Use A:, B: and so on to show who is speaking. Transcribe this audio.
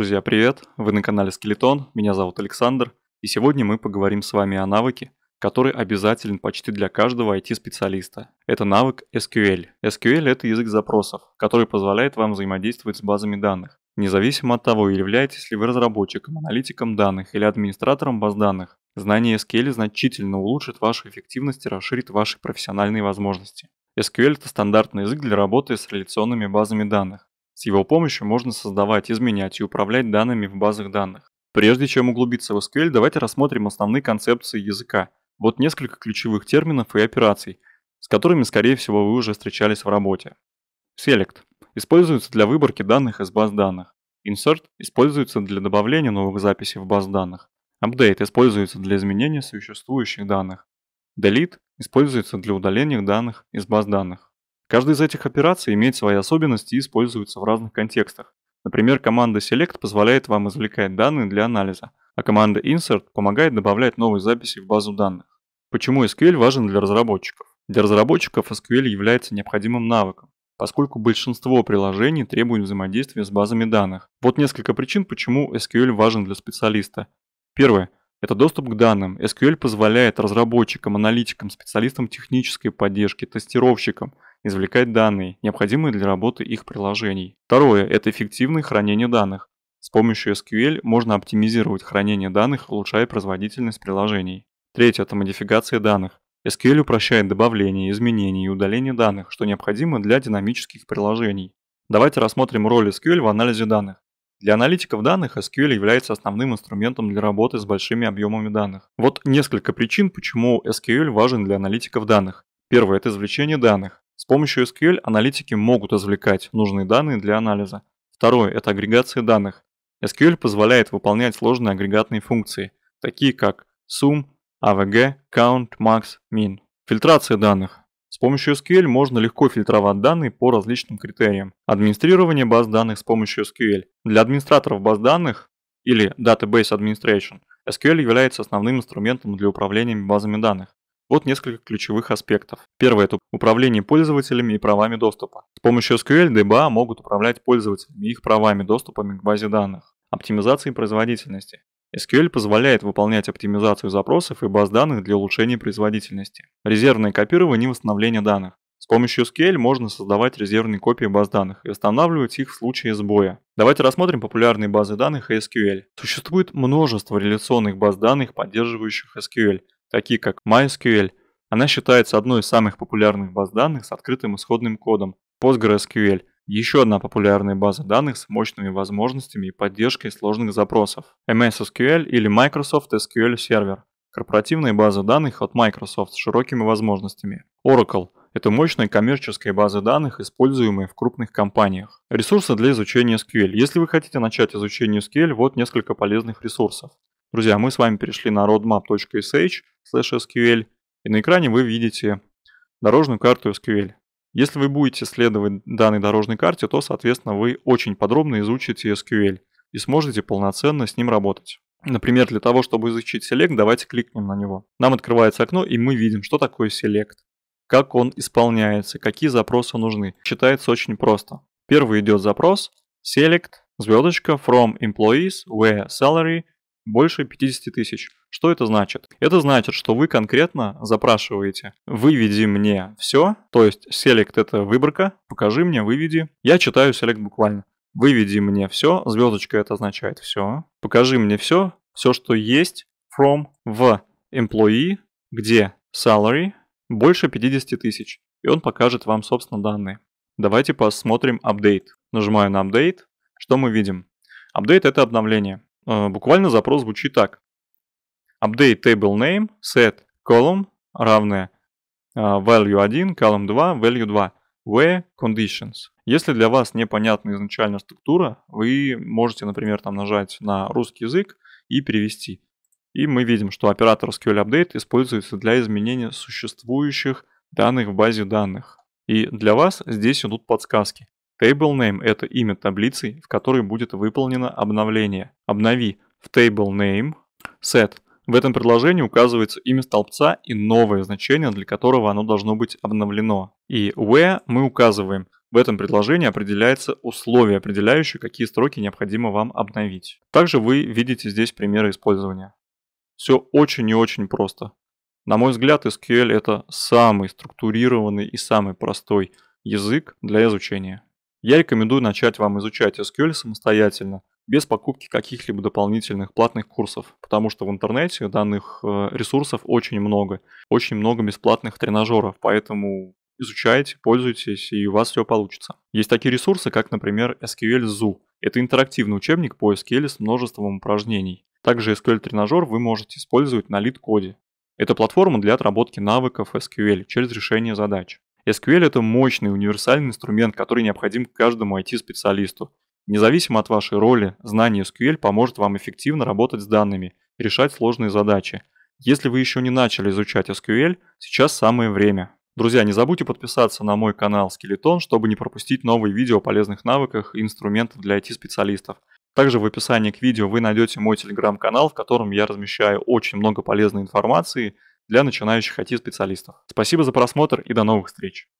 A: Друзья, привет! Вы на канале Скелетон, меня зовут Александр, и сегодня мы поговорим с вами о навыке, который обязателен почти для каждого IT-специалиста. Это навык SQL. SQL – это язык запросов, который позволяет вам взаимодействовать с базами данных, независимо от того, являетесь ли вы разработчиком, аналитиком данных или администратором баз данных. Знание SQL значительно улучшит вашу эффективность и расширит ваши профессиональные возможности. SQL – это стандартный язык для работы с реляционными базами данных, с его помощью можно создавать, изменять и управлять данными в базах данных. Прежде чем углубиться в SQL, давайте рассмотрим основные концепции языка. Вот несколько ключевых терминов и операций, с которыми, скорее всего, вы уже встречались в работе. Select используется для выборки данных из баз данных. Insert используется для добавления новых записей в баз данных. Update используется для изменения существующих данных. Delete используется для удаления данных из баз данных. Каждая из этих операций имеет свои особенности и используется в разных контекстах. Например, команда Select позволяет вам извлекать данные для анализа, а команда Insert помогает добавлять новые записи в базу данных. Почему SQL важен для разработчиков? Для разработчиков SQL является необходимым навыком, поскольку большинство приложений требует взаимодействия с базами данных. Вот несколько причин, почему SQL важен для специалиста. Первое. Это доступ к данным. SQL позволяет разработчикам, аналитикам, специалистам технической поддержки, тестировщикам – извлекать данные, необходимые для работы их приложений. Второе – это эффективное хранение данных. С помощью SQL можно оптимизировать хранение данных, улучшая производительность приложений. Третье – это модификация данных. SQL упрощает добавление, изменение и удаление данных, что необходимо для динамических приложений. Давайте рассмотрим роль SQL в анализе данных. Для аналитиков данных SQL является основным инструментом для работы с большими объемами данных. Вот несколько причин, почему SQL важен для аналитиков данных. Первое – это извлечение данных помощью SQL аналитики могут извлекать нужные данные для анализа. Второе – это агрегация данных. SQL позволяет выполнять сложные агрегатные функции, такие как sum, avg, count, max, min. Фильтрация данных. С помощью SQL можно легко фильтровать данные по различным критериям. Администрирование баз данных с помощью SQL. Для администраторов баз данных или Database Administration SQL является основным инструментом для управления базами данных. Вот несколько ключевых аспектов. Первое – это управление пользователями и правами доступа. С помощью SQL DBA могут управлять пользователями и их правами доступами к базе данных. Оптимизация производительности. SQL позволяет выполнять оптимизацию запросов и баз данных для улучшения производительности. Резервное копирование и восстановление данных. С помощью SQL можно создавать резервные копии баз данных и восстанавливать их в случае сбоя. Давайте рассмотрим популярные базы данных и SQL. Существует множество реляционных баз данных, поддерживающих SQL, такие как MySQL. Она считается одной из самых популярных баз данных с открытым исходным кодом PostgreSQL. Еще одна популярная база данных с мощными возможностями и поддержкой сложных запросов – MS SQL или Microsoft SQL Server. Корпоративная база данных от Microsoft с широкими возможностями. Oracle – это мощная коммерческая база данных, используемая в крупных компаниях. Ресурсы для изучения SQL. Если вы хотите начать изучение SQL, вот несколько полезных ресурсов. Друзья, мы с вами перешли на roadmap.sh SQL, и на экране вы видите дорожную карту SQL. Если вы будете следовать данной дорожной карте, то, соответственно, вы очень подробно изучите SQL и сможете полноценно с ним работать. Например, для того, чтобы изучить Select, давайте кликнем на него. Нам открывается окно, и мы видим, что такое Select, как он исполняется, какие запросы нужны. Считается очень просто. Первый идет запрос Select, звездочка, from employees, where salary – больше 50 тысяч. Что это значит? Это значит, что вы конкретно запрашиваете «выведи мне все», то есть селект это выборка, покажи мне, выведи. Я читаю селект буквально. «Выведи мне все», звездочка это означает «все», «покажи мне все», все, что есть, from, в employee, где salary больше 50 тысяч. И он покажет вам, собственно, данные. Давайте посмотрим update. Нажимаю на update. Что мы видим? Update это обновление. Э, буквально запрос звучит так. Update table name set column равное э, value 1, column 2, value 2, where conditions. Если для вас непонятна изначально структура, вы можете, например, там нажать на русский язык и перевести. И мы видим, что оператор SQL Update используется для изменения существующих данных в базе данных. И для вас здесь идут подсказки. Table name это имя таблицы, в которой будет выполнено обновление. Обнови в table name set. В этом предложении указывается имя столбца и новое значение, для которого оно должно быть обновлено. И where мы указываем. В этом предложении определяется условие, определяющее, какие строки необходимо вам обновить. Также вы видите здесь примеры использования. Все очень и очень просто. На мой взгляд, SQL это самый структурированный и самый простой язык для изучения. Я рекомендую начать вам изучать SQL самостоятельно, без покупки каких-либо дополнительных платных курсов, потому что в интернете данных э, ресурсов очень много, очень много бесплатных тренажеров, поэтому изучайте, пользуйтесь, и у вас все получится. Есть такие ресурсы, как, например, SQL Zoo. Это интерактивный учебник по SQL с множеством упражнений. Также SQL-тренажер вы можете использовать на лид-коде. Это платформа для отработки навыков SQL через решение задач. SQL – это мощный универсальный инструмент, который необходим каждому IT-специалисту. Независимо от вашей роли, знание SQL поможет вам эффективно работать с данными, решать сложные задачи. Если вы еще не начали изучать SQL, сейчас самое время. Друзья, не забудьте подписаться на мой канал Скелетон, чтобы не пропустить новые видео о полезных навыках и инструментах для IT-специалистов. Также в описании к видео вы найдете мой телеграм-канал, в котором я размещаю очень много полезной информации – для начинающих IT-специалистов. Спасибо за просмотр и до новых встреч!